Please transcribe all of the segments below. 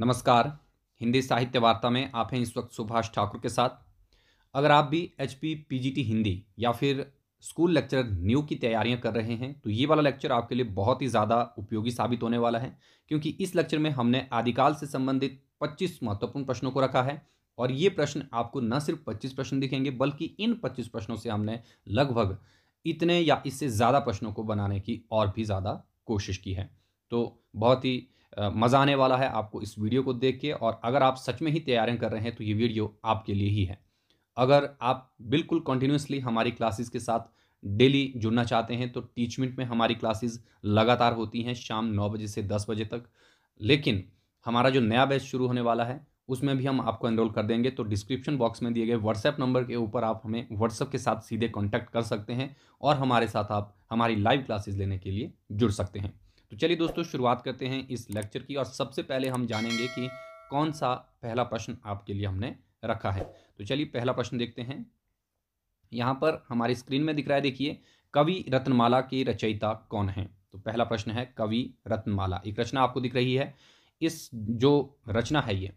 नमस्कार हिंदी साहित्य वार्ता में आप हैं इस वक्त सुभाष ठाकुर के साथ अगर आप भी एच पी हिंदी या फिर स्कूल लेक्चर न्यू की तैयारियां कर रहे हैं तो ये वाला लेक्चर आपके लिए बहुत ही ज़्यादा उपयोगी साबित होने वाला है क्योंकि इस लेक्चर में हमने आदिकाल से संबंधित 25 महत्वपूर्ण प्रश्नों को रखा है और ये प्रश्न आपको न सिर्फ 25 प्रश्न दिखेंगे बल्कि इन 25 प्रश्नों से हमने लगभग इतने या इससे ज़्यादा प्रश्नों को बनाने की और भी ज़्यादा कोशिश की है तो बहुत ही मज़ा आने वाला है आपको इस वीडियो को देख के और अगर आप सच में ही तैयारियाँ कर रहे हैं तो ये वीडियो आपके लिए ही है अगर आप बिल्कुल कंटिन्यूसली हमारी क्लासेस के साथ डेली जुड़ना चाहते हैं तो टीचमेंट में हमारी क्लासेस लगातार होती हैं शाम नौ बजे से दस बजे तक लेकिन हमारा जो नया बैच शुरू होने वाला है उसमें भी हम आपको एनरोल कर देंगे तो डिस्क्रिप्शन बॉक्स में दिए गए व्हाट्सएप नंबर के ऊपर आप हमें व्हाट्सएप के साथ सीधे कॉन्टैक्ट कर सकते हैं और हमारे साथ आप हमारी लाइव क्लासेज लेने के लिए जुड़ सकते हैं तो चलिए दोस्तों शुरुआत करते हैं इस लेक्चर की और सबसे पहले हम जानेंगे कि कौन सा पहला प्रश्न आपके लिए हमने रखा है तो चलिए पहला प्रश्न देखते हैं यहाँ पर हमारी स्क्रीन में दिख रहा है देखिए कवि रत्नमाला के रचयिता कौन है तो पहला प्रश्न है कवि रत्नमाला एक रचना आपको दिख रही है इस जो रचना है ये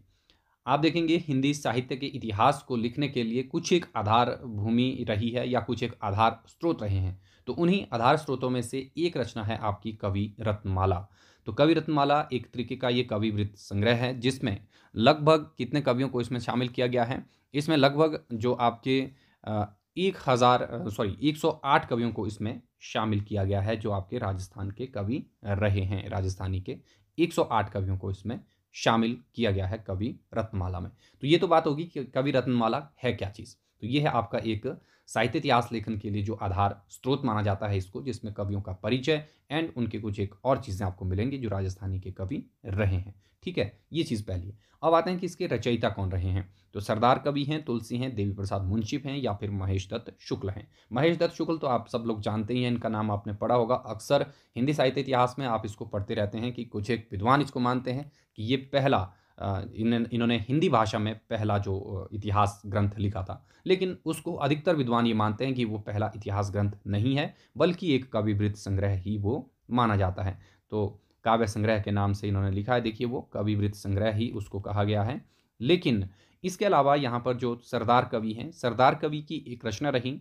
आप देखेंगे हिंदी साहित्य के इतिहास को लिखने के लिए कुछ एक आधार भूमि रही है या कुछ एक आधार स्रोत रहे हैं तो उन्हीं आधार स्रोतों में से एक रचना है आपकी कवि रत्नमाला तो कवि रत्नमाला एक तरीके का ये कवि वृत्त संग्रह है जिसमें लगभग कितने कवियों को इसमें शामिल किया गया है इसमें लगभग जो आपके एक हज़ार सॉरी एक सौ आठ कवियों को इसमें शामिल किया गया है जो आपके राजस्थान के कवि रहे हैं राजस्थानी के एक सौ आठ कवियों को इसमें शामिल किया गया है कवि रत्नमाला में तो ये तो बात होगी कि कवि रत्नमाला है क्या चीज़ तो ये है आपका एक साहित्य इतिहास लेखन के लिए जो आधार स्रोत माना जाता है इसको जिसमें कवियों का परिचय एंड उनके कुछ एक और चीज़ें आपको मिलेंगी जो राजस्थानी के कवि रहे हैं ठीक है ये चीज़ पहली है अब आते हैं कि इसके रचयिता कौन रहे हैं तो सरदार कवि हैं तुलसी हैं देवी प्रसाद मुंशिप हैं या फिर महेश दत्त शुक्ल हैं महेश दत्त शुक्ल तो आप सब लोग जानते ही हैं इनका नाम आपने पढ़ा होगा अक्सर हिंदी साहित्य इतिहास में आप इसको पढ़ते रहते हैं कि कुछ एक विद्वान इसको मानते हैं कि ये पहला इन्होंने हिंदी भाषा में पहला जो इतिहास ग्रंथ लिखा था लेकिन उसको अधिकतर विद्वान ये मानते हैं कि वो पहला इतिहास ग्रंथ नहीं है बल्कि एक कविवृत्त संग्रह ही वो माना जाता है तो काव्य संग्रह के नाम से इन्होंने लिखा है देखिए वो कविवृत्त संग्रह ही उसको कहा गया है लेकिन इसके अलावा यहाँ पर जो सरदार कवि हैं सरदार कवि की एक रचना रही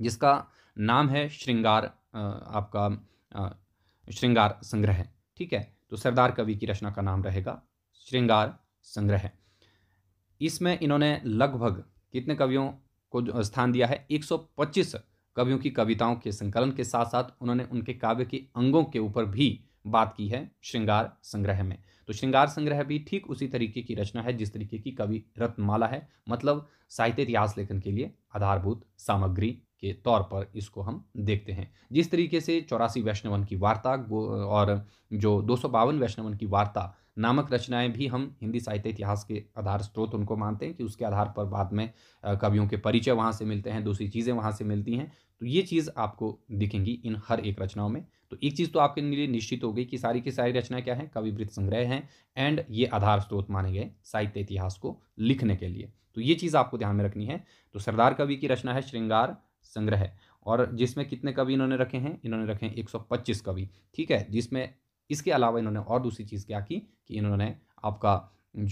जिसका नाम है श्रृंगार आपका श्रृंगार संग्रह ठीक है तो सरदार कवि की रचना का नाम रहेगा श्रृंगार संग्रह इसमें इन्होंने लगभग कितने कवियों को स्थान दिया है 125 कवियों की कविताओं के संकलन के साथ साथ उन्होंने उनके काव्य के अंगों के ऊपर भी बात की है श्रृंगार संग्रह में तो श्रृंगार संग्रह भी ठीक उसी तरीके की रचना है जिस तरीके की कवि रत्नमाला है मतलब साहित्य इतिहास लेखन के लिए आधारभूत सामग्री के तौर पर इसको हम देखते हैं जिस तरीके से चौरासी वैष्णवन की वार्ता और जो दो सौ बावन वैष्णवन की वार्ता नामक रचनाएं भी हम हिंदी साहित्य इतिहास के आधार स्रोत उनको मानते हैं कि उसके आधार पर बाद में कवियों के परिचय वहाँ से मिलते हैं दूसरी चीज़ें वहाँ से मिलती हैं तो ये चीज़ आपको दिखेंगी इन हर एक रचनाओं में तो एक चीज़ तो आपके लिए निश्चित हो गई कि सारी की सारी रचनाएँ क्या हैं कविवृत्त संग्रह हैं एंड ये आधार स्रोत माने गए साहित्य इतिहास को लिखने के लिए तो ये चीज़ आपको ध्यान में रखनी है तो सरदार कवि की रचना है श्रृंगार संग्रह और जिसमें कितने कवि इन्होंने रखे हैं इन्होंने रखे हैं 125 कवि ठीक है जिसमें इसके अलावा इन्होंने और दूसरी चीज़ क्या की कि इन्होंने आपका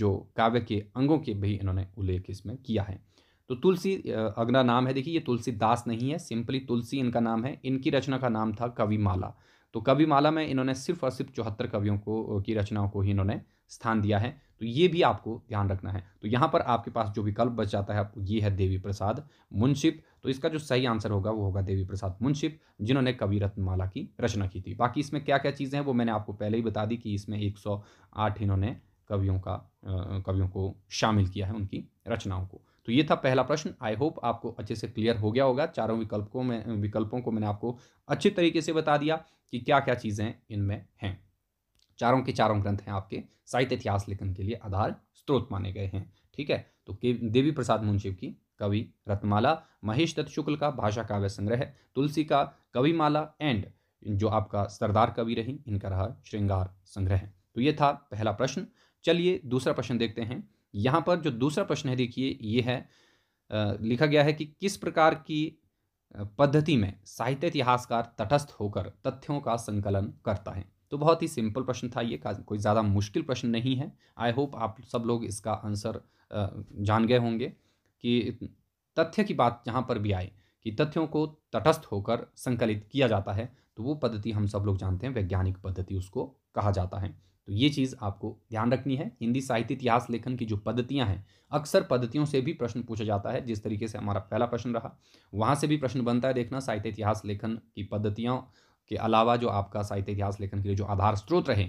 जो काव्य के अंगों के भी इन्होंने उल्लेख इसमें किया है तो तुलसी अगला नाम है देखिए ये तुलसी दास नहीं है सिंपली तुलसी इनका नाम है इनकी रचना का नाम था कविमाला तो कविमाला में इन्होंने सिर्फ और सिर्फ चौहत्तर कवियों को की रचनाओं को ही इन्होंने स्थान दिया है तो ये भी आपको ध्यान रखना है तो यहाँ पर आपके पास जो विकल्प बच जाता है आपको ये है देवी प्रसाद मुंशिप तो इसका जो सही आंसर होगा वो होगा देवी प्रसाद मुंशिप जिन्होंने कवि रत्नमाला की रचना की थी बाकी इसमें क्या क्या चीज़ें हैं वो मैंने आपको पहले ही बता दी कि इसमें एक इन्होंने कवियों का कवियों को शामिल किया है उनकी रचनाओं को तो ये था पहला प्रश्न आई होप आपको अच्छे से क्लियर हो गया होगा चारों विकल्पों में विकल्पों को मैंने आपको अच्छे तरीके से बता दिया कि क्या क्या चीज़ें इनमें हैं चारों के चारों ग्रंथ हैं आपके साहित्य इतिहास लेखन के लिए आधार स्रोत माने गए हैं ठीक है तो देवी प्रसाद मुंशी की कवि रत्नमाला महेश दत्त शुक्ल का भाषा काव्य संग्रह तुलसी का कविमाला एंड जो आपका सरदार कवि रही इनका रहा श्रृंगार संग्रह तो ये था पहला प्रश्न चलिए दूसरा प्रश्न देखते हैं यहाँ पर जो दूसरा प्रश्न है देखिए ये है लिखा गया है कि किस प्रकार की पद्धति में साहित्य इतिहासकार तटस्थ होकर तथ्यों का संकलन करता है तो बहुत ही सिंपल प्रश्न था ये कोई ज़्यादा मुश्किल प्रश्न नहीं है आई होप आप सब लोग इसका आंसर जान गए होंगे कि तथ्य की बात जहाँ पर भी आए कि तथ्यों को तटस्थ होकर संकलित किया जाता है तो वो पद्धति हम सब लोग जानते हैं वैज्ञानिक पद्धति उसको कहा जाता है तो ये चीज़ आपको ध्यान रखनी है हिंदी साहित्य इतिहास लेखन की जो पद्धतियाँ हैं अक्सर पद्धतियों से भी प्रश्न पूछा जाता है जिस तरीके से हमारा पहला प्रश्न रहा वहाँ से भी प्रश्न बनता है देखना साहित्य इतिहास लेखन की पद्धतियों के अलावा जो आपका साहित्य इतिहास लेखन के लिए जो आधार स्रोत रहे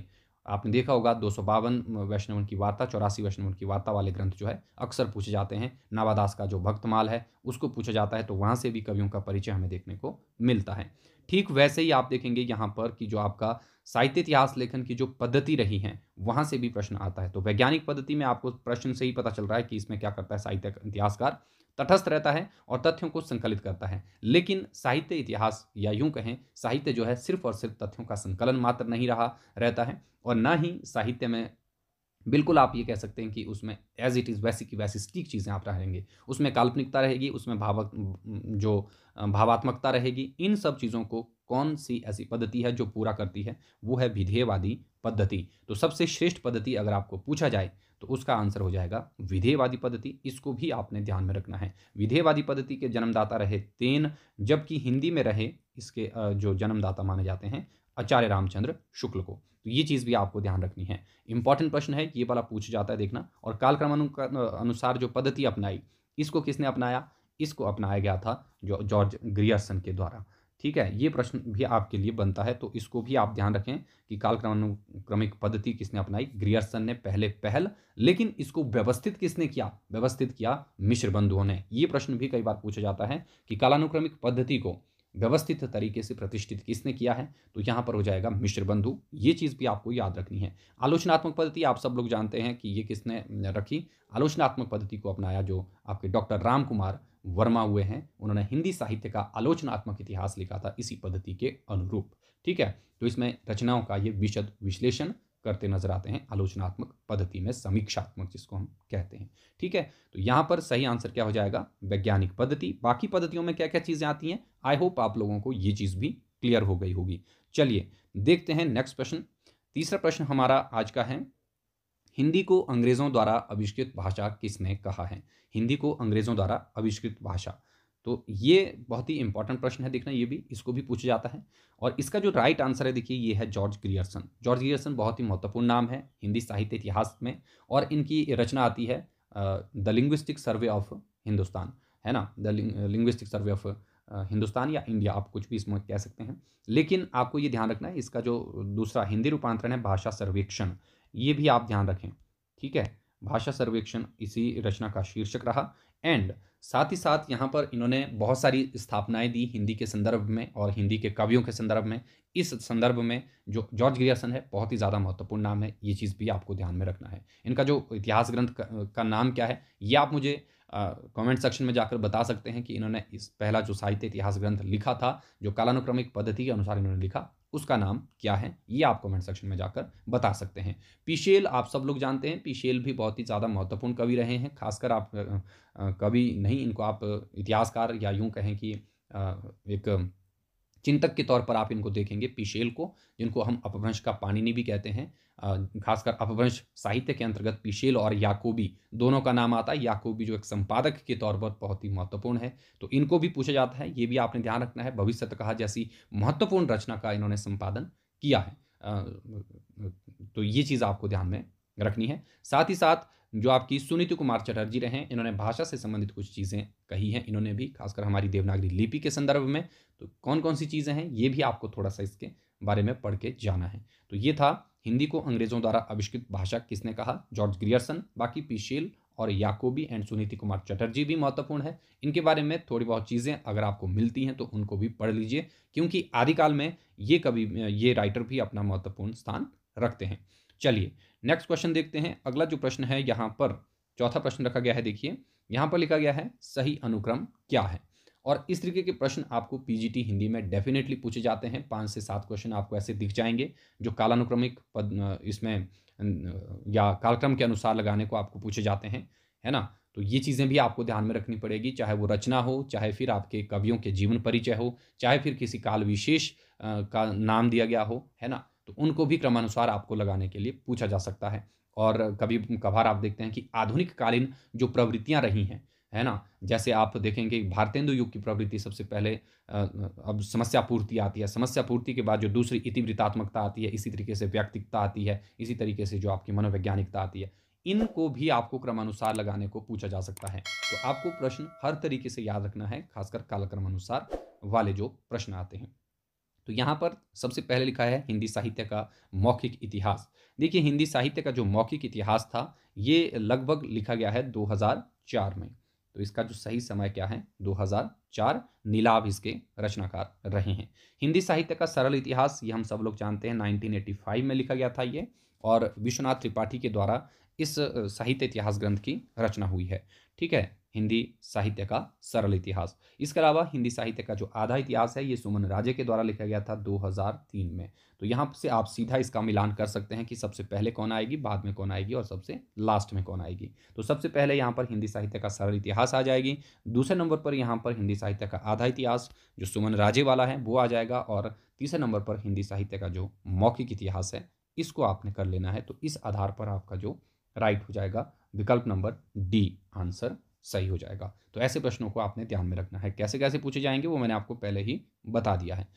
आपने देखा होगा दो सौ बावन वैष्णवन की वार्ता चौरासी वैष्णवन की वार्ता वाले ग्रंथ जो है अक्सर पूछे जाते हैं नावादास का जो भक्तमाल है उसको पूछा जाता है तो वहाँ से भी कवियों का परिचय हमें देखने को मिलता है ठीक वैसे ही आप देखेंगे यहाँ पर कि जो आपका साहित्य इतिहास लेखन की जो पद्धति रही है वहाँ से भी प्रश्न आता है तो वैज्ञानिक पद्धति में आपको प्रश्न से ही पता चल रहा है कि इसमें क्या करता है साहित्य इतिहासकार तटस्थ रहता है और तथ्यों को संकलित करता है लेकिन साहित्य इतिहास या यूं कहें साहित्य जो है सिर्फ और सिर्फ तथ्यों का संकलन मात्र नहीं रहा रहता है और ना ही साहित्य में बिल्कुल आप ये कह सकते हैं कि उसमें एज इट इज़ वैसी की वैसी स्टीक चीज़ें आप रहेंगे उसमें काल्पनिकता रहेगी उसमें भावक जो भावात्मकता रहेगी इन सब चीज़ों को कौन सी ऐसी पद्धति है जो पूरा करती है वो है विधेयवादी पद्धति तो सबसे श्रेष्ठ पद्धति अगर आपको पूछा जाए तो उसका आंसर हो जाएगा विधेयवादी पद्धति इसको भी आपने ध्यान में रखना है विधेयवादी पद्धति के जन्मदाता रहे तेन जबकि हिंदी में रहे इसके जो जन्मदाता माने जाते हैं आचार्य रामचंद्र शुक्ल को तो ये चीज़ भी आपको ध्यान रखनी है इंपॉर्टेंट प्रश्न है ये वाला पूछ जाता है देखना और कालक्रम अनुसार जो पद्धति अपनाई इसको किसने अपनाया इसको अपनाया गया था जो जॉर्ज ग्रियर्सन के द्वारा ठीक है ये प्रश्न भी आपके लिए बनता है तो इसको भी आप ध्यान रखें कि कालक्रमानुक्रमिक पद्धति किसने अपनाई ग्रियर्सन ने पहले पहल लेकिन इसको व्यवस्थित किसने किया व्यवस्थित किया मिश्र बंधुओं ने ये प्रश्न भी कई बार पूछा जाता है कि कालानुक्रमिक पद्धति को व्यवस्थित तरीके से प्रतिष्ठित किसने किया है तो यहाँ पर हो जाएगा मिश्र बंधु ये चीज़ भी आपको याद रखनी है आलोचनात्मक पद्धति आप सब लोग जानते हैं कि ये किसने रखी आलोचनात्मक पद्धति को अपनाया जो आपके डॉक्टर राम कुमार वर्मा हुए हैं उन्होंने हिंदी साहित्य का आलोचनात्मक इतिहास लिखा था इसी पद्धति के अनुरूप ठीक है तो इसमें रचनाओं का ये विशद विश्लेषण करते नजर आते हैं आलोचनात्मक पद्धति में समीक्षात्मक जिसको हम कहते हैं ठीक है तो यहाँ पर सही आंसर क्या हो जाएगा वैज्ञानिक पद्धति बाकी पद्धतियों में क्या क्या चीज़ें आती हैं आई होप आप लोगों को ये चीज़ भी क्लियर हो गई होगी चलिए देखते हैं नेक्स्ट प्रश्न तीसरा प्रश्न हमारा आज का है हिंदी को अंग्रेज़ों द्वारा आविष्कृत भाषा किसने कहा है हिंदी को अंग्रेज़ों द्वारा आविष्कृत भाषा तो ये बहुत ही इंपॉर्टेंट प्रश्न है देखना ये भी इसको भी पूछा जाता है और इसका जो राइट आंसर है देखिए ये है जॉर्ज ग्रियर्सन जॉर्ज ग्रियर्सन बहुत ही महत्वपूर्ण नाम है हिंदी साहित्य इतिहास में और इनकी रचना आती है the linguistic survey of Hindustan है ना the linguistic survey of Hindustan या इंडिया आप कुछ भी इसमें कह सकते हैं लेकिन आपको ये ध्यान रखना है इसका जो दूसरा हिंदी रूपांतरण है भाषा सर्वेक्षण ये भी आप ध्यान रखें ठीक है भाषा सर्वेक्षण इसी रचना का शीर्षक रहा एंड साथ ही साथ यहाँ पर इन्होंने बहुत सारी स्थापनाएं दी हिंदी के संदर्भ में और हिंदी के कवियों के संदर्भ में इस संदर्भ में जो जॉर्ज ग्रियासन है बहुत ही ज़्यादा महत्वपूर्ण नाम है ये चीज़ भी आपको ध्यान में रखना है इनका जो इतिहास ग्रंथ का, का नाम क्या है ये आप मुझे कमेंट सेक्शन में जाकर बता सकते हैं कि इन्होंने इस पहला जो साहित्य इतिहास ग्रंथ लिखा था जो कालानुक्रमिक पद्धति के अनुसार इन्होंने लिखा उसका नाम क्या है ये आप कमेंट सेक्शन में जाकर बता सकते हैं पीशेल आप सब लोग जानते हैं पीशेल भी बहुत ही ज़्यादा महत्वपूर्ण कवि रहे हैं खासकर आप कवि नहीं इनको आप इतिहासकार या यूँ कहें कि एक चिंतक के तौर पर आप इनको देखेंगे पीशेल को जिनको हम अपभ्रंश का पाणिनि भी कहते हैं खासकर अपवंश साहित्य के अंतर्गत पिशेल और याकोबी दोनों का नाम आता है याकोबी जो एक संपादक के तौर पर बहुत ही महत्वपूर्ण है तो इनको भी पूछा जाता है ये भी आपने ध्यान रखना है भविष्य कहा जैसी महत्वपूर्ण रचना का इन्होंने संपादन किया है तो ये चीज़ आपको ध्यान में रखनी है साथ ही साथ जो आपकी सुनीति कुमार चटर्जी रहे हैं इन्होंने भाषा से संबंधित कुछ चीज़ें कही हैं इन्होंने भी खासकर हमारी देवनागरी लिपि के संदर्भ में तो कौन कौन सी चीज़ें हैं ये भी आपको थोड़ा सा इसके बारे में पढ़ के जाना है तो ये था हिंदी को अंग्रेजों द्वारा आविष्कृत भाषा किसने कहा जॉर्ज ग्रियर्सन बाकी पीशेल और याकोबी एंड सुनीति कुमार चटर्जी भी महत्वपूर्ण है इनके बारे में थोड़ी बहुत चीज़ें अगर आपको मिलती हैं तो उनको भी पढ़ लीजिए क्योंकि आदिकाल में ये कभी ये राइटर भी अपना महत्वपूर्ण स्थान रखते हैं चलिए नेक्स्ट क्वेश्चन देखते हैं अगला जो प्रश्न है यहाँ पर चौथा प्रश्न रखा गया है देखिए यहाँ पर लिखा गया है सही अनुक्रम क्या है और इस तरीके के प्रश्न आपको पीजीटी हिंदी में डेफिनेटली पूछे जाते हैं पाँच से सात क्वेश्चन आपको ऐसे दिख जाएंगे जो कालानुक्रमिक पद इसमें या कालक्रम के अनुसार लगाने को आपको पूछे जाते हैं है ना तो ये चीज़ें भी आपको ध्यान में रखनी पड़ेगी चाहे वो रचना हो चाहे फिर आपके कवियों के जीवन परिचय हो चाहे फिर किसी काल विशेष का नाम दिया गया हो है ना तो उनको भी क्रमानुसार आपको लगाने के लिए पूछा जा सकता है और कभी कभार आप देखते हैं कि आधुनिक कालीन जो प्रवृत्तियाँ रही हैं है ना जैसे आप देखेंगे भारतेंदु युग की प्रवृत्ति सबसे पहले अब समस्या पूर्ति आती है समस्या पूर्ति के बाद जो दूसरी इतिवृत्तात्मकता आती है इसी तरीके से व्यक्तिकता आती है इसी तरीके से जो आपकी मनोवैज्ञानिकता आती है इनको भी आपको क्रमानुसार लगाने को पूछा जा सकता है तो आपको प्रश्न हर तरीके से याद रखना है खासकर कालक्रमानुसार वाले जो प्रश्न आते हैं तो यहाँ पर सबसे पहले लिखा है हिंदी साहित्य का मौखिक इतिहास देखिए हिंदी साहित्य का जो मौखिक इतिहास था ये लगभग लिखा गया है 2004 में तो इसका जो सही समय क्या है 2004 नीलाभ इसके रचनाकार रहे हैं हिंदी साहित्य का सरल इतिहास ये हम सब लोग जानते हैं 1985 में लिखा गया था ये और विश्वनाथ त्रिपाठी के द्वारा इस साहित्य इतिहास ग्रंथ की रचना हुई है ठीक है हिंदी साहित्य का सरल इतिहास इसके अलावा हिंदी साहित्य का जो आधा इतिहास है ये सुमन राजे के द्वारा लिखा गया था 2003 में तो यहाँ से आप सीधा इसका मिलान कर सकते हैं कि सबसे पहले कौन आएगी बाद में कौन आएगी और सबसे लास्ट में कौन आएगी तो सबसे पहले यहाँ पर हिंदी साहित्य का सरल इतिहास आ जाएगी दूसरे नंबर पर यहाँ पर हिंदी साहित्य का आधा इतिहास जो सुमन राजे वाला है वो आ जाएगा और तीसरे नंबर पर हिंदी साहित्य का जो मौखिक इतिहास है इसको आपने कर लेना है तो इस आधार पर आपका जो राइट हो जाएगा विकल्प नंबर डी आंसर सही हो जाएगा तो ऐसे प्रश्नों को आपने ध्यान में रखना है कैसे कैसे पूछे जाएंगे वो मैंने आपको पहले ही बता दिया है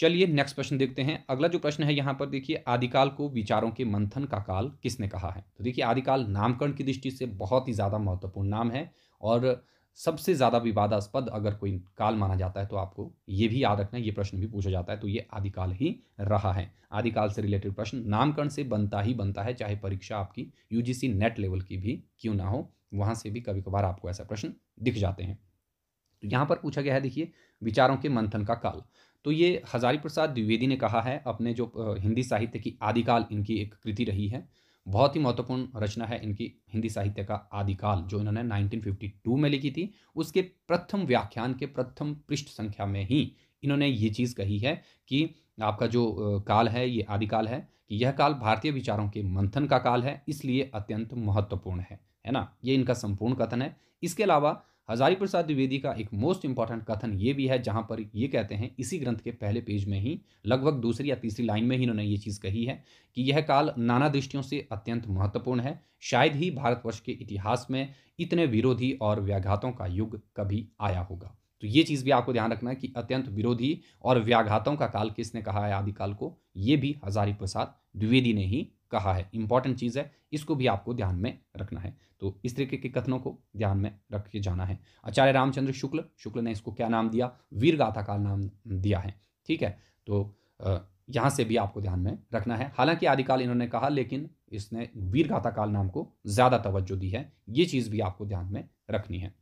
चलिए नेक्स्ट प्रश्न देखते हैं अगला जो प्रश्न है यहाँ पर देखिए आदिकाल को विचारों के मंथन का काल किसने कहा है तो देखिए आदिकाल नामकरण की दृष्टि से बहुत ही ज़्यादा महत्वपूर्ण नाम है और सबसे ज़्यादा विवादास्पद अगर कोई काल माना जाता है तो आपको ये भी याद रखना ये प्रश्न भी पूछा जाता है तो ये आदिकाल ही रहा है आदिकाल से रिलेटेड प्रश्न नामकरण से बनता ही बनता है चाहे परीक्षा आपकी यूजीसी नेट लेवल की भी क्यों ना हो वहाँ से भी कभी कभार आपको ऐसा प्रश्न दिख जाते हैं तो यहाँ पर पूछा गया है देखिए विचारों के मंथन का काल तो ये हजारी प्रसाद द्विवेदी ने कहा है अपने जो हिंदी साहित्य की आदिकाल इनकी एक कृति रही है बहुत ही महत्वपूर्ण रचना है इनकी हिंदी साहित्य का आदिकाल जो इन्होंने 1952 में लिखी थी उसके प्रथम व्याख्यान के प्रथम पृष्ठ संख्या में ही इन्होंने ये चीज़ कही है कि आपका जो काल है ये आदिकाल है कि यह काल भारतीय विचारों के मंथन का काल है इसलिए अत्यंत महत्वपूर्ण है है ना ये इनका संपूर्ण कथन है इसके अलावा हजारी प्रसाद द्विवेदी का एक मोस्ट इंपॉर्टेंट कथन ये भी है जहाँ पर ये कहते हैं इसी ग्रंथ के पहले पेज में ही लगभग दूसरी या तीसरी लाइन में ही इन्होंने ये चीज़ कही है कि यह काल नाना दृष्टियों से अत्यंत महत्वपूर्ण है शायद ही भारतवर्ष के इतिहास में इतने विरोधी और व्याघातों का युग कभी आया होगा तो ये चीज़ भी आपको ध्यान रखना है कि अत्यंत विरोधी और व्याघातों का काल किसने कहा है आदिकाल को ये भी हजारी प्रसाद द्विवेदी ने ही कहा है इंपॉर्टेंट चीज़ है इसको भी आपको ध्यान में रखना है तो इस तरीके के कथनों को ध्यान में रख के जाना है आचार्य रामचंद्र शुक्ल शुक्ल ने इसको क्या नाम दिया वीर गाथा का नाम दिया है ठीक है तो यहाँ से भी आपको ध्यान में रखना है हालांकि आदिकाल इन्होंने कहा लेकिन इसने वीर गाथा काल नाम को ज़्यादा तवज्जो दी है ये चीज़ भी आपको ध्यान में रखनी है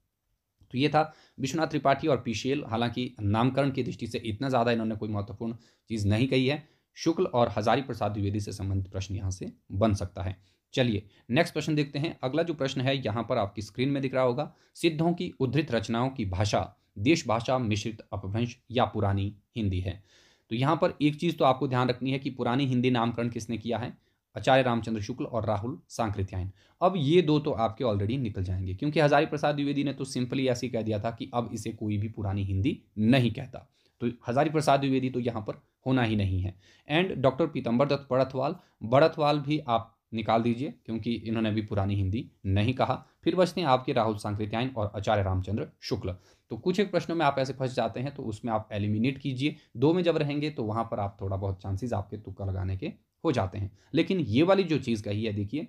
तो ये था विश्वनाथ त्रिपाठी और पीशेल हालांकि नामकरण की दृष्टि से इतना ज़्यादा इन्होंने कोई महत्वपूर्ण चीज़ नहीं कही है शुक्ल और हजारी प्रसाद द्विवेदी से संबंधित प्रश्न यहाँ से बन सकता है चलिए नेक्स्ट प्रश्न देखते हैं अगला जो प्रश्न है यहाँ पर आपकी स्क्रीन में दिख रहा होगा सिद्धों की उद्धृत रचनाओं की भाषा देश भाषा मिश्रित अपभ्रंश या पुरानी हिंदी है तो यहाँ पर एक चीज़ तो आपको ध्यान रखनी है कि पुरानी हिंदी नामकरण किसने किया है आचार्य रामचंद्र शुक्ल और राहुल सांकृत्यायन अब ये दो तो आपके ऑलरेडी निकल जाएंगे क्योंकि हजारी प्रसाद द्विवेदी ने तो सिंपली ऐसे ही कह दिया था कि अब इसे कोई भी पुरानी हिंदी नहीं कहता तो हजारी प्रसाद द्विवेदी तो यहाँ पर होना ही नहीं है एंड डॉक्टर पीतम्बर दत्त बड़तवाल बड़तवाल भी आप निकाल दीजिए क्योंकि इन्होंने भी पुरानी हिंदी नहीं कहा फिर बचते हैं आपके राहुल सांकृत्यायन और आचार्य रामचंद्र शुक्ल तो कुछ एक प्रश्नों में आप ऐसे फंस जाते हैं तो उसमें आप एलिमिनेट कीजिए दो में जब रहेंगे तो वहाँ पर आप थोड़ा बहुत चांसेस आपके तुक्का लगाने के हो जाते हैं लेकिन ये वाली जो चीज़ कही है देखिए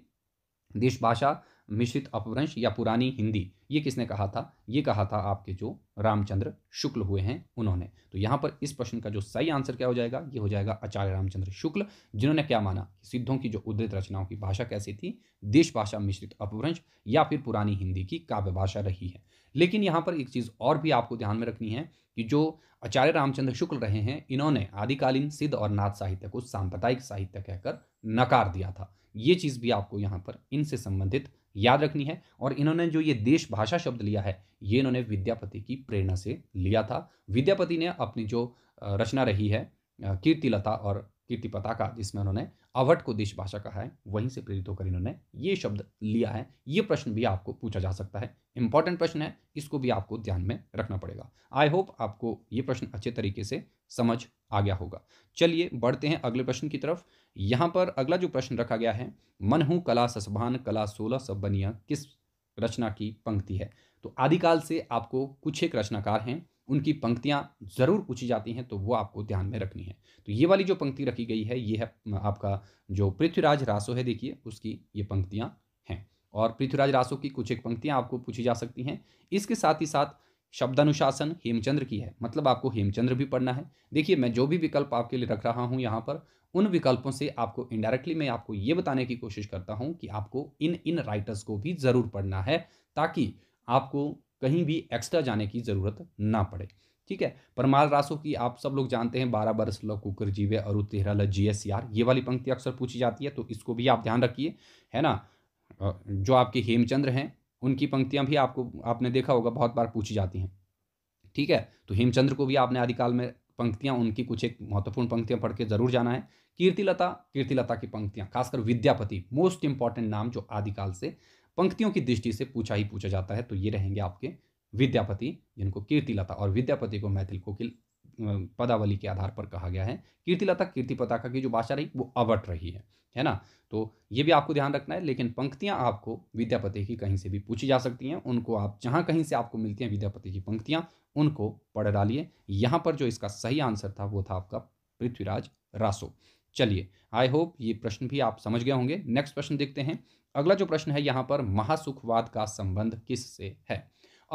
देश भाषा मिश्रित अपभ्रंश या पुरानी हिंदी ये किसने कहा था ये कहा था आपके जो रामचंद्र शुक्ल हुए हैं उन्होंने तो यहाँ पर इस प्रश्न का जो सही आंसर क्या हो जाएगा ये हो जाएगा आचार्य रामचंद्र शुक्ल जिन्होंने क्या माना सिद्धों की जो उद्धृत रचनाओं की भाषा कैसी थी देश भाषा मिश्रित अपभ्रंश या फिर पुरानी हिंदी की काव्य भाषा रही है लेकिन यहाँ पर एक चीज़ और भी आपको ध्यान में रखनी है कि जो आचार्य रामचंद्र शुक्ल रहे हैं इन्होंने आदिकालीन सिद्ध और नाथ साहित्य को सांप्रदायिक साहित्य कहकर नकार दिया था ये चीज़ भी आपको यहाँ पर इनसे संबंधित याद रखनी है और इन्होंने जो ये देश भाषा शब्द लिया है ये इन्होंने विद्यापति की प्रेरणा से लिया था विद्यापति ने अपनी जो रचना रही है कीर्तिलता और कीर्ति पताका जिसमें उन्होंने अवट को देश भाषा कहा है वहीं से प्रेरित होकर इन्होंने ये शब्द लिया है ये प्रश्न भी आपको पूछा जा सकता है इंपॉर्टेंट प्रश्न है इसको भी आपको ध्यान में रखना पड़ेगा आई होप आपको ये प्रश्न अच्छे तरीके से समझ आ गया होगा चलिए बढ़ते हैं अगले प्रश्न की तरफ यहाँ पर अगला जो प्रश्न रखा गया है मनहु कला ससभान कला सोलह सब बनिया किस रचना की पंक्ति है तो आदिकाल से आपको कुछ एक रचनाकार हैं उनकी पंक्तियाँ ज़रूर पूछी जाती हैं तो वो आपको ध्यान में रखनी है तो ये वाली जो पंक्ति रखी गई है ये है आपका जो पृथ्वीराज रासो है देखिए उसकी ये पंक्तियाँ हैं और पृथ्वीराज रासो की कुछ एक पंक्तियाँ आपको पूछी जा सकती हैं इसके साथ ही साथ शब्दानुशासन हेमचंद्र की है मतलब आपको हेमचंद्र भी पढ़ना है देखिए मैं जो भी विकल्प आपके लिए रख रहा हूँ यहाँ पर उन विकल्पों से आपको इनडायरेक्टली मैं आपको ये बताने की कोशिश करता हूँ कि आपको इन इन राइटर्स को भी ज़रूर पढ़ना है ताकि आपको कहीं भी एक्स्ट्रा जाने की ज़रूरत ना पड़े ठीक है परमाल रासो की आप सब लोग जानते हैं बारह बरस ल कुकर जीवे और तेहरा ल जी एस आर ये वाली पंक्ति अक्सर पूछी जाती है तो इसको भी आप ध्यान रखिए है ना जो आपके हेमचंद्र हैं उनकी पंक्तियां भी आपको आपने देखा होगा बहुत बार पूछी जाती हैं ठीक है तो हेमचंद्र को भी आपने आदिकाल में पंक्तियाँ उनकी कुछ एक महत्वपूर्ण पंक्तियाँ पढ़ के जरूर जाना है कीर्तिलता कीर्तिलता की पंक्तियाँ खासकर विद्यापति मोस्ट इंपॉर्टेंट नाम जो आदिकाल से पंक्तियों की दृष्टि से पूछा ही पूछा जाता है तो ये रहेंगे आपके विद्यापति जिनको कीर्तिलता और विद्यापति को मैथिल कोकिल पदावली के आधार पर कहा गया है कीर्तिलता कीर्ति पताका की जो भाषा रही वो अवट रही है है ना तो ये भी आपको ध्यान रखना है लेकिन पंक्तियाँ आपको विद्यापति की कहीं से भी पूछी जा सकती हैं उनको आप जहाँ कहीं से आपको मिलती हैं विद्यापति की पंक्तियाँ उनको पढ़ डालिए यहाँ पर जो इसका सही आंसर था वो था आपका पृथ्वीराज रासो चलिए आई होप ये प्रश्न भी आप समझ गए होंगे नेक्स्ट प्रश्न देखते हैं अगला जो प्रश्न है यहाँ पर महासुखवाद का संबंध किस से है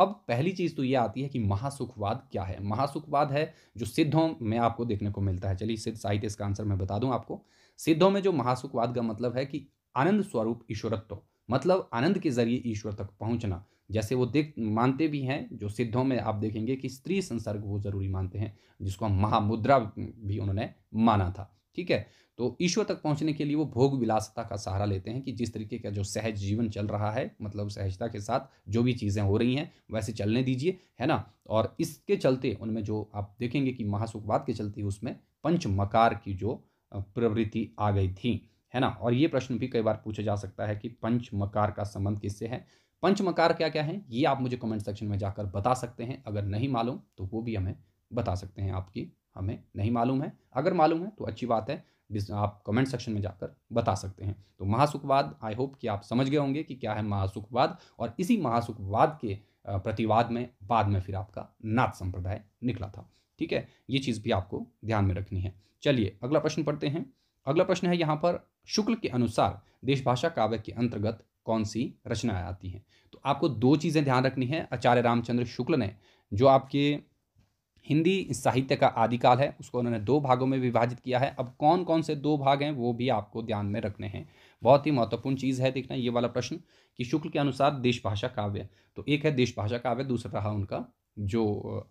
अब पहली चीज़ तो ये आती है कि महासुखवाद क्या है महासुखवाद है जो सिद्धों में आपको देखने को मिलता है चलिए सिद्ध साहित्य इसका आंसर मैं बता दूँ आपको सिद्धों में जो महासुखवाद का मतलब है कि आनंद स्वरूप ईश्वरत्व मतलब आनंद के जरिए ईश्वर तक पहुंचना जैसे वो देख मानते भी हैं जो सिद्धों में आप देखेंगे कि स्त्री संसर्ग वो जरूरी मानते हैं जिसको हम महामुद्रा भी उन्होंने माना था ठीक है तो ईश्वर तक पहुंचने के लिए वो भोग विलासता का सहारा लेते हैं कि जिस तरीके का जो सहज जीवन चल रहा है मतलब सहजता के साथ जो भी चीज़ें हो रही हैं वैसे चलने दीजिए है ना और इसके चलते उनमें जो आप देखेंगे कि महासुखवाद के चलते उसमें पंच मकार की जो प्रवृत्ति आ गई थी है ना और ये प्रश्न भी कई बार पूछा जा सकता है कि पंच मकार का संबंध किससे है पंच मकार क्या क्या है ये आप मुझे कमेंट सेक्शन में जाकर बता सकते हैं अगर नहीं मालूम तो वो भी हमें बता सकते हैं आपकी हमें नहीं मालूम है अगर मालूम है तो अच्छी बात है आप कमेंट सेक्शन में जाकर बता सकते हैं तो महासुखवाद आई होप कि आप समझ गए होंगे कि क्या है महासुखवाद और इसी महासुखवाद के प्रतिवाद में बाद में फिर आपका नाथ संप्रदाय निकला था ठीक है ये चीज़ भी आपको ध्यान में रखनी है चलिए अगला प्रश्न पढ़ते हैं अगला प्रश्न है यहाँ पर शुक्ल के अनुसार देशभाषा काव्य के अंतर्गत कौन सी रचनाएं आती हैं तो आपको दो चीज़ें ध्यान रखनी है आचार्य रामचंद्र शुक्ल ने जो आपके हिंदी साहित्य का आदिकाल है उसको उन्होंने दो भागों में विभाजित किया है अब कौन कौन से दो भाग हैं वो भी आपको ध्यान में रखने हैं बहुत ही महत्वपूर्ण चीज़ है देखना ये वाला प्रश्न कि शुक्ल के अनुसार देशभाषा काव्य तो एक है देशभाषा काव्य दूसरा रहा उनका जो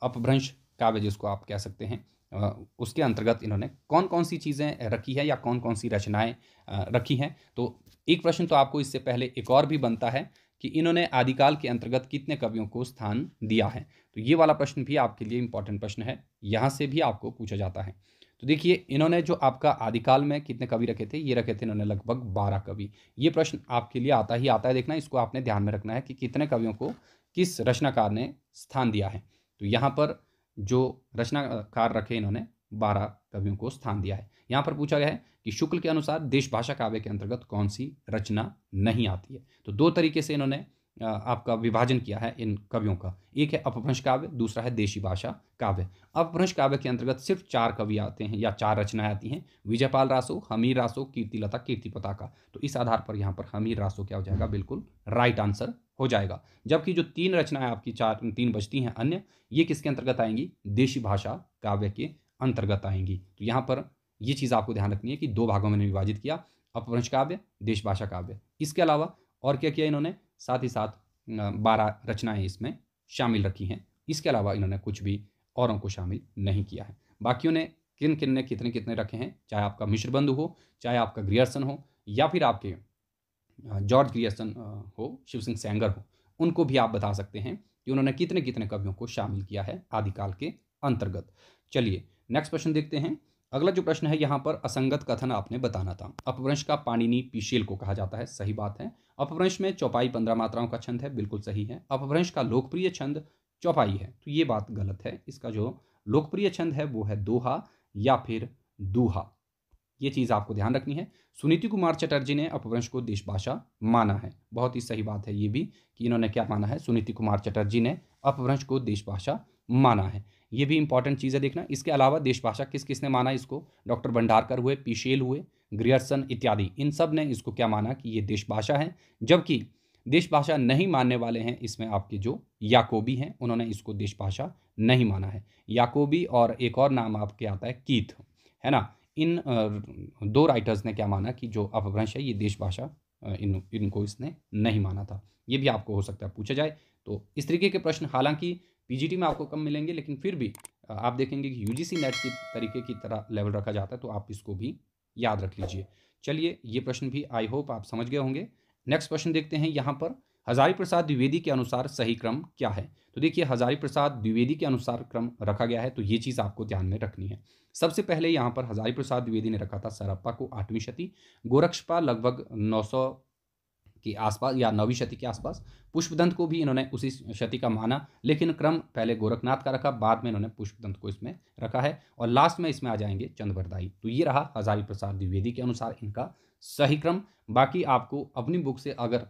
अपभ्रंश काव्य जिसको आप कह सकते हैं उसके अंतर्गत इन्होंने कौन कौन सी चीज़ें रखी है या कौन कौन सी रचनाएं रखी हैं तो एक प्रश्न तो आपको इससे पहले एक और भी बनता है कि इन्होंने आदिकाल के अंतर्गत कितने कवियों को स्थान दिया है तो ये वाला प्रश्न भी आपके लिए इम्पोर्टेंट प्रश्न है यहाँ से भी आपको पूछा जाता है तो देखिए इन्होंने जो आपका आदिकाल में कितने कवि रखे थे ये रखे थे इन्होंने लगभग बारह कवि ये प्रश्न आपके लिए आता ही आता है देखना इसको आपने ध्यान में रखना है कि कितने कवियों को किस रचनाकार ने स्थान दिया है तो यहाँ पर जो रचनाकार रखे इन्होंने बारह कवियों को स्थान दिया है यहाँ पर पूछा गया है कि शुक्ल के अनुसार देश भाषा काव्य के अंतर्गत कौन सी रचना नहीं आती है तो दो तरीके से इन्होंने आपका विभाजन किया है इन कवियों का एक है अपभ्रंश काव्य दूसरा है देशी भाषा काव्य अपभ्रंश काव्य के अंतर्गत सिर्फ चार कवि आते हैं या चार रचनाएं आती हैं विजयपाल रासो हमीर रासो कीर्तिलता कीर्ति का तो इस आधार पर यहाँ पर हमीर रासो क्या हो जाएगा बिल्कुल राइट आंसर हो जाएगा जबकि जो तीन रचनाएं आपकी चार तीन बचती हैं अन्य ये किसके अंतर्गत आएंगी देशी भाषा काव्य के अंतर्गत आएंगी तो यहाँ पर ये चीज़ आपको ध्यान रखनी है कि दो भागों में विभाजित किया अपभ्रंश काव्य देश भाषा काव्य इसके अलावा और क्या किया इन्होंने साथ ही साथ बारह रचनाएं इसमें शामिल रखी हैं इसके अलावा इन्होंने कुछ भी औरों को शामिल नहीं किया है बाकियों ने किन किन ने कितने कितने रखे हैं चाहे आपका मिश्र बंधु हो चाहे आपका ग्रियर्सन हो या फिर आपके जॉर्ज ग्रियर्सन हो शिव सिंह सेंगर हो उनको भी आप बता सकते हैं कि उन्होंने कितने कितने कवियों को शामिल किया है आदिकाल के अंतर्गत चलिए नेक्स्ट क्वेश्चन देखते हैं अगला जो प्रश्न है यहाँ पर असंगत कथन आपने बताना था अपभ्रंश का पाणिनी पीशेल को कहा जाता है सही बात है अपभ्रंश में चौपाई पंद्रह मात्राओं का छंद है बिल्कुल सही है अपभ्रंश का लोकप्रिय छंद चौपाई है तो ये बात गलत है इसका जो लोकप्रिय छंद है वो है दोहा या फिर दूहा ये चीज़ आपको ध्यान रखनी है सुनीति कुमार चटर्जी ने अपभ्रंश को देशभाषा माना है बहुत ही सही बात है ये भी कि इन्होंने क्या माना है सुनीति कुमार चटर्जी ने अपभ्रंश को देशभाषा माना है ये भी इंपॉर्टेंट चीज़ है देखना इसके अलावा देशभाषा किस किसने माना इसको डॉक्टर भंडारकर हुए पीशेल हुए ग्रियर्सन इत्यादि इन सब ने इसको क्या माना कि ये देशभाषा है जबकि देशभाषा नहीं मानने वाले हैं इसमें आपके जो याकोबी हैं उन्होंने इसको देशभाषा नहीं माना है याकोबी और एक और नाम आपके आता है कीथ है ना इन दो राइटर्स ने क्या माना कि जो अपभ्रंश है ये देशभाषा इन इनको इसने नहीं माना था ये भी आपको हो सकता है पूछा जाए तो इस तरीके के प्रश्न हालांकि पीजीटी में आपको कम मिलेंगे लेकिन फिर भी आप देखेंगे कि यूजीसी नेट की तरीके की तरह लेवल रखा जाता है तो आप इसको भी याद रख लीजिए चलिए ये प्रश्न भी आई होप आप समझ गए होंगे नेक्स्ट प्रश्न देखते हैं यहाँ पर हजारी प्रसाद द्विवेदी के अनुसार सही क्रम क्या है तो देखिए हजारी प्रसाद द्विवेदी के अनुसार क्रम रखा गया है तो ये चीज़ आपको ध्यान में रखनी है सबसे पहले यहाँ पर हजारी प्रसाद द्विवेदी ने रखा था सरप्पा को आठवीं शती गोरक्षपा लगभग नौ के आसपास या नौवीं शती के आसपास पुष्पदंत को भी इन्होंने उसी शती का माना लेकिन क्रम पहले गोरखनाथ का रखा बाद में इन्होंने पुष्पदंत को इसमें रखा है और लास्ट में इसमें आ जाएंगे चंद्रवरदाई तो ये रहा हजारी प्रसाद द्विवेदी के अनुसार इनका सही क्रम बाकी आपको अपनी बुक से अगर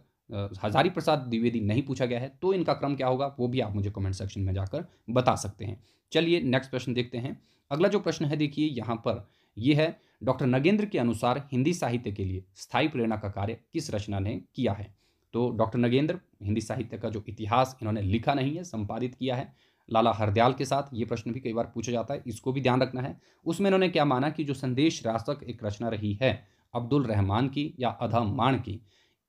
हजारी प्रसाद द्विवेदी नहीं पूछा गया है तो इनका क्रम क्या होगा वो भी आप मुझे कमेंट सेक्शन में जाकर बता सकते हैं चलिए नेक्स्ट प्रश्न देखते हैं अगला जो प्रश्न है देखिए यहाँ पर ये है डॉक्टर नगेंद्र के अनुसार हिंदी साहित्य के लिए स्थायी प्रेरणा का कार्य किस रचना ने किया है तो डॉक्टर नगेंद्र हिंदी साहित्य का जो इतिहास इन्होंने लिखा नहीं है संपादित किया है लाला हरदयाल के साथ ये प्रश्न भी कई बार पूछा जाता है इसको भी ध्यान रखना है उसमें इन्होंने क्या माना कि जो संदेश रासक एक रचना रही है अब्दुल रहमान की या मान की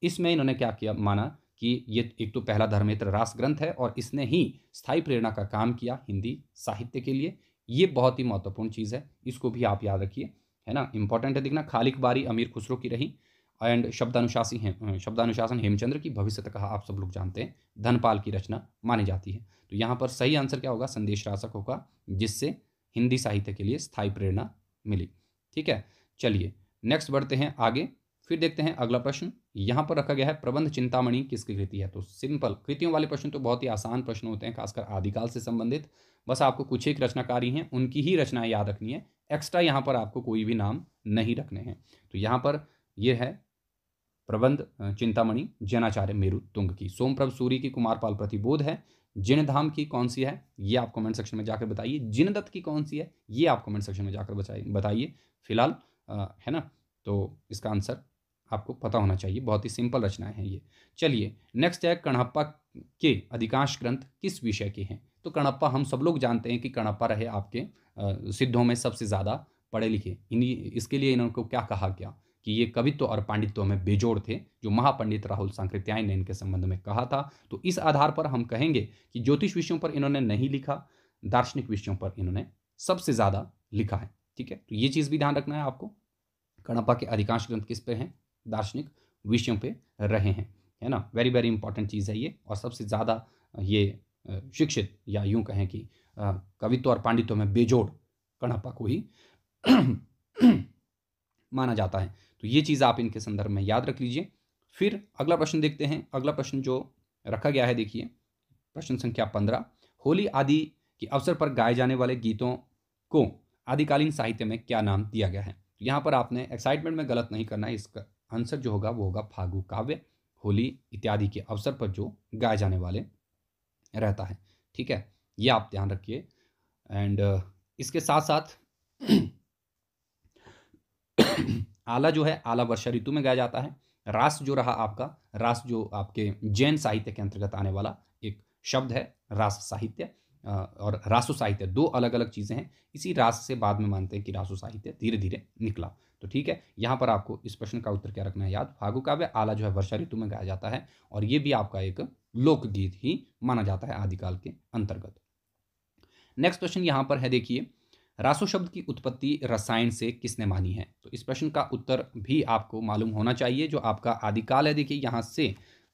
इसमें इन्होंने क्या किया माना कि ये एक तो पहला धर्मेत्र रास ग्रंथ है और इसने ही स्थायी प्रेरणा का काम किया हिंदी साहित्य के लिए ये बहुत ही महत्वपूर्ण चीज़ है इसको भी आप याद रखिए है ना इंपॉर्टेंट है देखना खालिक बारी अमीर खुसरो की रही एंड शब्दानुशासी है शब्दानुशासन हेमचंद्र की भविष्य कहा आप सब लोग जानते हैं धनपाल की रचना मानी जाती है तो यहाँ पर सही आंसर क्या होगा संदेश राशक होगा जिससे हिंदी साहित्य के लिए स्थायी प्रेरणा मिली ठीक है चलिए नेक्स्ट बढ़ते हैं आगे फिर देखते हैं अगला प्रश्न यहाँ पर रखा गया है प्रबंध चिंतामणि किसकी कृति है तो सिंपल कृतियों वाले प्रश्न तो बहुत ही आसान प्रश्न होते हैं खासकर आदिकाल से संबंधित बस आपको कुछ एक रचनाकारी हैं उनकी ही रचनाएं याद रखनी है एक्स्ट्रा यहाँ पर आपको कोई भी नाम नहीं रखने हैं तो यहाँ पर यह है प्रबंध चिंतामणि जैनाचार्य मेरु तुंग की सोमप्रभ सूरी की कुमारपाल प्रतिबोध है जिन धाम की कौन सी है ये आप कमेंट सेक्शन में जाकर बताइए जिन दत्त की कौन सी है ये आप कमेंट सेक्शन में जाकर बताइए फिलहाल है ना तो इसका आंसर आपको पता होना चाहिए बहुत ही सिंपल रचनाएं हैं ये चलिए नेक्स्ट है कणप्पा के अधिकांश ग्रंथ किस विषय के हैं तो कणप्पा हम सब लोग जानते हैं कि कणप्पा रहे आपके सिद्धों में सबसे ज़्यादा पढ़े लिखे इन्हीं इसके लिए इन्होंने क्या कहा गया कि ये कवित्व और पांडित्व में बेजोड़ थे जो महापंडित राहुल सांकृत्याय ने इनके संबंध में कहा था तो इस आधार पर हम कहेंगे कि ज्योतिष विषयों पर इन्होंने नहीं लिखा दार्शनिक विषयों पर इन्होंने सबसे ज़्यादा लिखा है ठीक है तो ये चीज़ भी ध्यान रखना है आपको कणपा के अधिकांश ग्रंथ किस पे हैं दार्शनिक विषयों पे रहे हैं है ना वेरी वेरी इंपॉर्टेंट चीज़ है ये और सबसे ज़्यादा ये शिक्षित या यूँ कहें कि कवित्व और पांडित्व में बेजोड़ कणप्पा को ही माना जाता है तो ये चीज़ आप इनके संदर्भ में याद रख लीजिए फिर अगला प्रश्न देखते हैं अगला प्रश्न जो रखा गया है देखिए प्रश्न संख्या पंद्रह होली आदि के अवसर पर गाए जाने वाले गीतों को आदिकालीन साहित्य में क्या नाम दिया गया है तो यहाँ पर आपने एक्साइटमेंट में गलत नहीं करना है इसका आंसर जो होगा वो होगा फागु काव्य होली इत्यादि के अवसर पर जो गाए जाने वाले रहता है ठीक है ये आप ध्यान रखिए एंड uh, इसके साथ साथ आला जो है आला वर्षा ऋतु में गाया जाता है रास जो रहा आपका रास जो आपके जैन साहित्य के अंतर्गत आने वाला एक शब्द है रास साहित्य और रासो साहित्य दो अलग अलग चीज़ें हैं इसी रास से बाद में मानते हैं कि रासो साहित्य धीरे धीरे निकला तो ठीक है यहाँ पर आपको इस प्रश्न का उत्तर क्या रखना है याद फागु काव्य आला जो है वर्षा ऋतु में गाया जाता है और ये भी आपका एक लोकगीत ही माना जाता है आदिकाल के अंतर्गत नेक्स्ट क्वेश्चन यहाँ पर है देखिए रासो शब्द की उत्पत्ति रसायन से किसने मानी है तो इस प्रश्न का उत्तर भी आपको मालूम होना चाहिए जो आपका आदिकाल है देखिए यहाँ से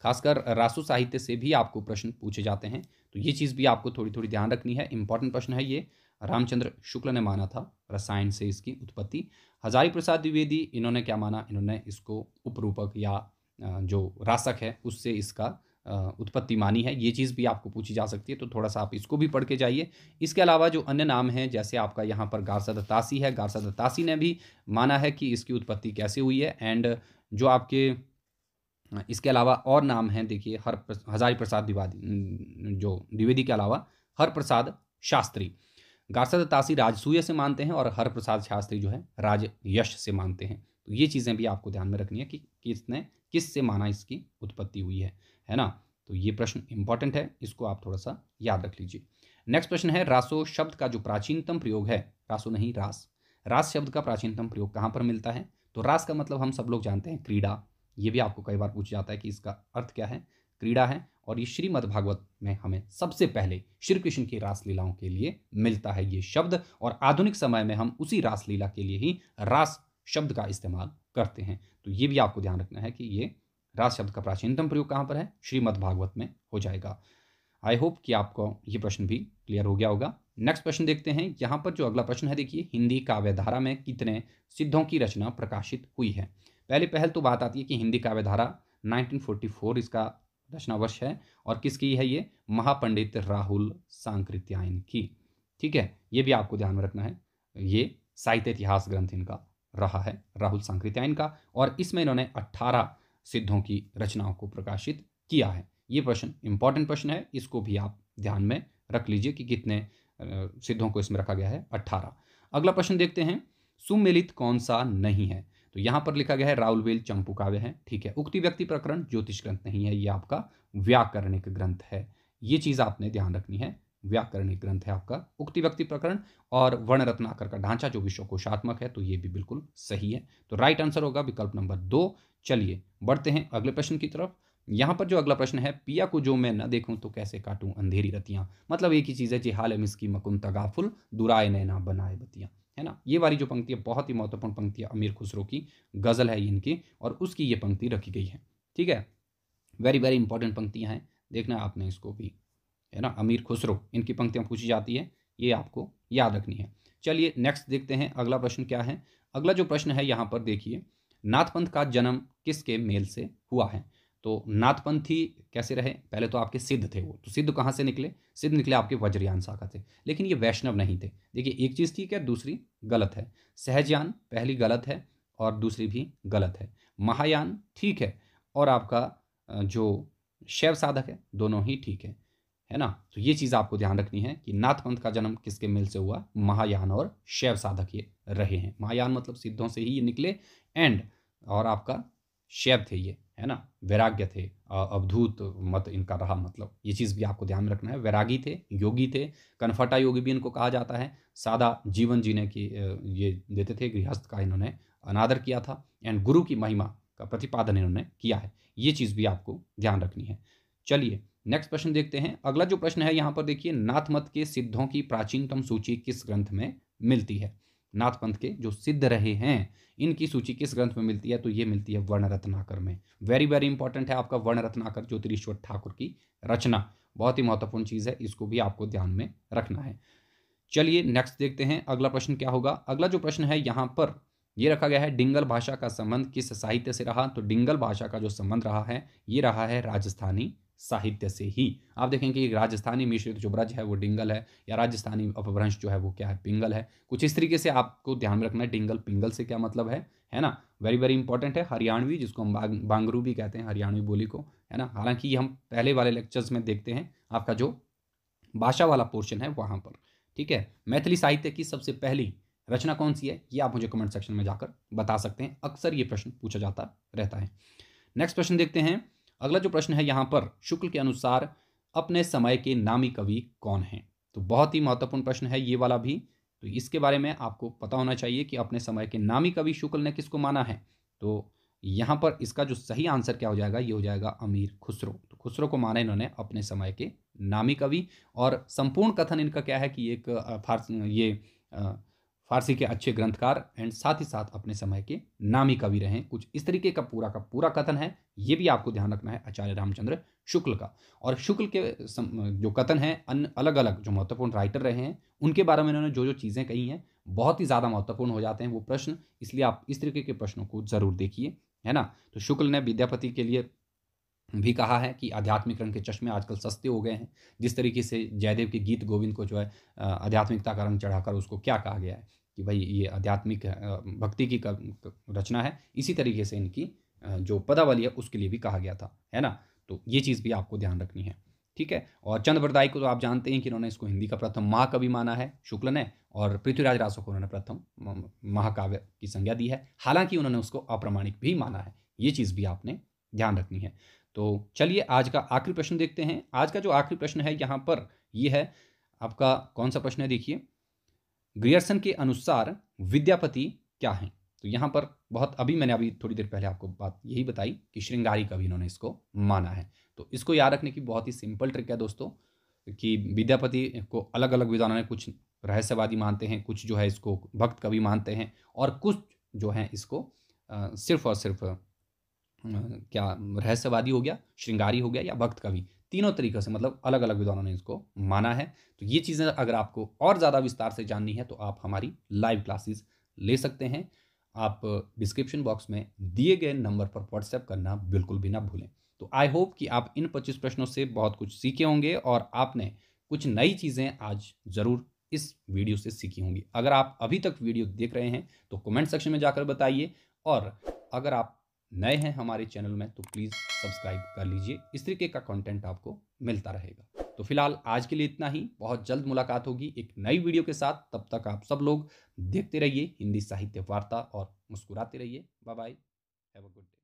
खासकर रासो साहित्य से भी आपको प्रश्न पूछे जाते हैं तो ये चीज़ भी आपको थोड़ी थोड़ी ध्यान रखनी है इंपॉर्टेंट प्रश्न है ये रामचंद्र शुक्ल ने माना था रसायन से इसकी उत्पत्ति हजारी प्रसाद द्विवेदी इन्होंने क्या माना इन्होंने इसको उपरूपक या जो रासक है उससे इसका उत्पत्ति मानी है ये चीज़ भी आपको पूछी जा सकती है तो थोड़ा सा आप इसको भी पढ़ के जाइए इसके अलावा जो अन्य नाम हैं जैसे आपका यहाँ पर गारसा दत्तासी है गारसा दत्तासी ने भी माना है कि इसकी उत्पत्ति कैसे हुई है एंड जो आपके इसके अलावा और नाम हैं देखिए हर हजारी प्रसाद द्विवादी जो द्विवेदी के अलावा हर प्रसाद शास्त्री गारसा दत्तासी राजसूय से मानते हैं और हर प्रसाद शास्त्री जो है राज यश से मानते हैं तो ये चीज़ें भी आपको ध्यान में रखनी है कि किसने किस से माना इसकी उत्पत्ति हुई है है ना तो ये प्रश्न इंपॉर्टेंट है इसको आप थोड़ा सा याद रख लीजिए नेक्स्ट प्रश्न है रासो शब्द का जो प्राचीनतम प्रयोग है रासो नहीं रास रास शब्द का प्राचीनतम प्रयोग कहाँ पर मिलता है तो रास का मतलब हम सब लोग जानते हैं क्रीड़ा ये भी आपको कई बार पूछा जाता है कि इसका अर्थ क्या है क्रीड़ा है और ये श्रीमद्भागवत में हमें सबसे पहले श्री कृष्ण की रासलीलाओं के लिए मिलता है ये शब्द और आधुनिक समय में हम उसी रासलीला के लिए ही रास शब्द का इस्तेमाल करते हैं तो ये भी आपको ध्यान रखना है कि ये रास शब्द का प्राचीनतम प्रयोग कहाँ पर है श्रीमद् भागवत में हो जाएगा आई होप कि आपको ये प्रश्न भी क्लियर हो गया होगा नेक्स्ट प्रश्न देखते हैं यहाँ पर जो अगला प्रश्न है देखिए हिंदी काव्यधारा में कितने सिद्धों की रचना प्रकाशित हुई है पहले पहल तो बात आती है कि हिंदी काव्यधारा 1944 इसका रचना वर्ष है और किसकी है ये महापंडित राहुल सांकृत्यायन की ठीक है ये भी आपको ध्यान में रखना है ये साहित्य इतिहास ग्रंथ इनका रहा है राहुल सांकृत्यायन का और इसमें इन्होंने अट्ठारह सिद्धों की रचनाओं को प्रकाशित किया है ये प्रश्न इंपॉर्टेंट प्रश्न है इसको भी आप ध्यान में रख लीजिए कि कितने सिद्धों को इसमें रखा गया है अट्ठारह अगला प्रश्न देखते हैं सुमिलित कौन सा नहीं है तो यहाँ पर लिखा गया है वेल चंपू काव्य है ठीक है उक्ति व्यक्ति प्रकरण ज्योतिष ग्रंथ नहीं है ये आपका व्याकरणिक ग्रंथ है ये चीज़ आपने ध्यान रखनी है व्याकरणी ग्रंथ है आपका उक्ति व्यक्ति प्रकरण और वर्ण रत्नाकर का ढांचा जो विश्व कोशात्मक है तो ये भी बिल्कुल सही है तो राइट आंसर होगा विकल्प नंबर दो चलिए बढ़ते हैं अगले प्रश्न की तरफ यहाँ पर जो अगला प्रश्न है पिया को जो मैं न देखूं तो कैसे काटूं अंधेरी रतियाँ मतलब एक ही चीज़ है जी हाल इसकी मकुन तगाफुल दुराए नैना बनाए बतियां है ना ये वाली जो पंक्ति है बहुत ही महत्वपूर्ण पंक्ति है अमीर खुसरो की गज़ल है इनकी और उसकी ये पंक्ति रखी गई है ठीक है वेरी वेरी इंपॉर्टेंट पंक्तियाँ हैं देखना आपने इसको भी है ना अमीर खुसरो इनकी पंक्तियाँ पूछी जाती है ये आपको याद रखनी है चलिए नेक्स्ट देखते हैं अगला प्रश्न क्या है अगला जो प्रश्न है यहाँ पर देखिए नाथपंथ का जन्म किसके मेल से हुआ है तो नाथपंथी कैसे रहे पहले तो आपके सिद्ध थे वो तो सिद्ध कहाँ से निकले सिद्ध निकले आपके वज्रयान शाखा से लेकिन ये वैष्णव नहीं थे देखिए एक चीज़ ठीक है दूसरी गलत है सहजयान पहली गलत है और दूसरी भी गलत है महायान ठीक है और आपका जो शैव साधक है दोनों ही ठीक है है ना तो ये चीज़ आपको ध्यान रखनी है कि नाथ पंथ का जन्म किसके मेल से हुआ महायान और शैव साधक ये रहे हैं महायान मतलब सिद्धों से ही ये निकले एंड और आपका शैव थे ये है ना वैराग्य थे अवधूत मत इनका रहा मतलब ये चीज़ भी आपको ध्यान में रखना है वैरागी थे योगी थे कन्फर्टा योगी भी इनको कहा जाता है सादा जीवन जीने की ये देते थे गृहस्थ का इन्होंने अनादर किया था एंड गुरु की महिमा का प्रतिपादन इन्होंने किया है ये चीज़ भी आपको ध्यान रखनी है चलिए नेक्स्ट प्रश्न देखते हैं अगला जो प्रश्न है यहाँ पर देखिए नाथ मत के सिद्धों की प्राचीनतम सूची किस ग्रंथ में मिलती है नाथ पंथ के जो सिद्ध रहे हैं इनकी सूची किस ग्रंथ में मिलती है तो ये मिलती है वर्ण रत्नाकर में वेरी वेरी इंपॉर्टेंट है आपका वर्ण रत्नाकर ज्योतिरीश्वर ठाकुर की रचना बहुत ही महत्वपूर्ण चीज़ है इसको भी आपको ध्यान में रखना है चलिए नेक्स्ट देखते हैं अगला प्रश्न क्या होगा अगला जो प्रश्न है यहाँ पर ये रखा गया है डिंगल भाषा का संबंध किस साहित्य से रहा तो डिंगल भाषा का जो संबंध रहा है ये रहा है राजस्थानी साहित्य से ही आप देखेंगे कि राजस्थानी मिश्रित जो ब्रज है वो डिंगल है या राजस्थानी अपभ्रंश जो है वो क्या है पिंगल है कुछ इस तरीके से आपको ध्यान में रखना है डिंगल पिंगल से क्या मतलब है है ना वेरी वेरी इंपॉर्टेंट है हरियाणवी जिसको हम बांग, बांगरू भी कहते हैं हरियाणवी बोली को है ना हालांकि ये हम पहले वाले लेक्चर्स में देखते हैं आपका जो भाषा वाला पोर्शन है वहाँ पर ठीक है मैथिली साहित्य की सबसे पहली रचना कौन सी है ये आप मुझे कमेंट सेक्शन में जाकर बता सकते हैं अक्सर ये प्रश्न पूछा जाता रहता है नेक्स्ट प्रश्न देखते हैं अगला जो प्रश्न है यहाँ पर शुक्ल के अनुसार अपने समय के नामी कवि कौन हैं तो बहुत ही महत्वपूर्ण प्रश्न है ये वाला भी तो इसके बारे में आपको पता होना चाहिए कि अपने समय के नामी कवि शुक्ल ने किसको माना है तो यहाँ पर इसका जो सही आंसर क्या हो जाएगा ये हो जाएगा अमीर खुसरो तो खुसरो को माना इन्होंने अपने समय के नामी कवि और संपूर्ण कथन इनका क्या है कि एक फारस ये आ, फारसी के अच्छे ग्रंथकार एंड साथ ही साथ अपने समय के नामी कवि रहे कुछ इस तरीके का पूरा का पूरा कथन है ये भी आपको ध्यान रखना है आचार्य रामचंद्र शुक्ल का और शुक्ल के जो कथन है अन्य अलग अलग जो महत्वपूर्ण राइटर रहे हैं उनके बारे में इन्होंने जो जो चीज़ें कही हैं बहुत ही ज़्यादा महत्वपूर्ण हो जाते हैं वो प्रश्न इसलिए आप इस तरीके के प्रश्नों को ज़रूर देखिए है ना तो शुक्ल ने विद्यापति के लिए भी कहा है कि आध्यात्मिक रंग के चश्मे आजकल सस्ते हो गए हैं जिस तरीके से जयदेव के गीत गोविंद को जो है आध्यात्मिकता का रंग चढ़ाकर उसको क्या कहा गया है कि भाई ये आध्यात्मिक भक्ति की रचना है इसी तरीके से इनकी जो पदावली है उसके लिए भी कहा गया था है ना तो ये चीज़ भी आपको ध्यान रखनी है ठीक है और चंद्रप्रदाय को तो आप जानते हैं कि इन्होंने इसको हिंदी का प्रथम महाकवि माना है शुक्ल ने और पृथ्वीराज रासो को उन्होंने प्रथम महाकाव्य की संज्ञा दी है हालांकि उन्होंने उसको अप्रमाणिक भी माना है ये चीज़ भी आपने ध्यान रखनी है तो चलिए आज का आखिरी प्रश्न देखते हैं आज का जो आखिरी प्रश्न है यहाँ पर ये है आपका कौन सा प्रश्न है देखिए ग्रियर्सन के अनुसार विद्यापति क्या है तो यहाँ पर बहुत अभी मैंने अभी थोड़ी देर पहले आपको बात यही बताई कि श्रृंगारी का भी इन्होंने इसको माना है तो इसको याद रखने की बहुत ही सिंपल ट्रिक है दोस्तों कि विद्यापति को अलग अलग विद्वानों ने कुछ रहस्यवादी मानते हैं कुछ जो है इसको भक्त कवि मानते हैं और कुछ जो है इसको सिर्फ और सिर्फ क्या रहस्यवादी हो गया श्रृंगारी हो गया या भक्त कवि तीनों तरीक़ों से मतलब अलग अलग विद्वानों ने इसको माना है तो ये चीज़ें अगर आपको और ज़्यादा विस्तार से जाननी है तो आप हमारी लाइव क्लासेस ले सकते हैं आप डिस्क्रिप्शन बॉक्स में दिए गए नंबर पर व्हाट्सएप करना बिल्कुल भी ना भूलें तो आई होप कि आप इन 25 प्रश्नों से बहुत कुछ सीखे होंगे और आपने कुछ नई चीज़ें आज ज़रूर इस वीडियो से सीखी होंगी अगर आप अभी तक वीडियो देख रहे हैं तो कमेंट सेक्शन में जाकर बताइए और अगर आप नए हैं हमारे चैनल में तो प्लीज़ सब्सक्राइब कर लीजिए इस तरीके का कंटेंट आपको मिलता रहेगा तो फिलहाल आज के लिए इतना ही बहुत जल्द मुलाकात होगी एक नई वीडियो के साथ तब तक आप सब लोग देखते रहिए हिंदी साहित्य वार्ता और मुस्कुराते रहिए bye bye have a good day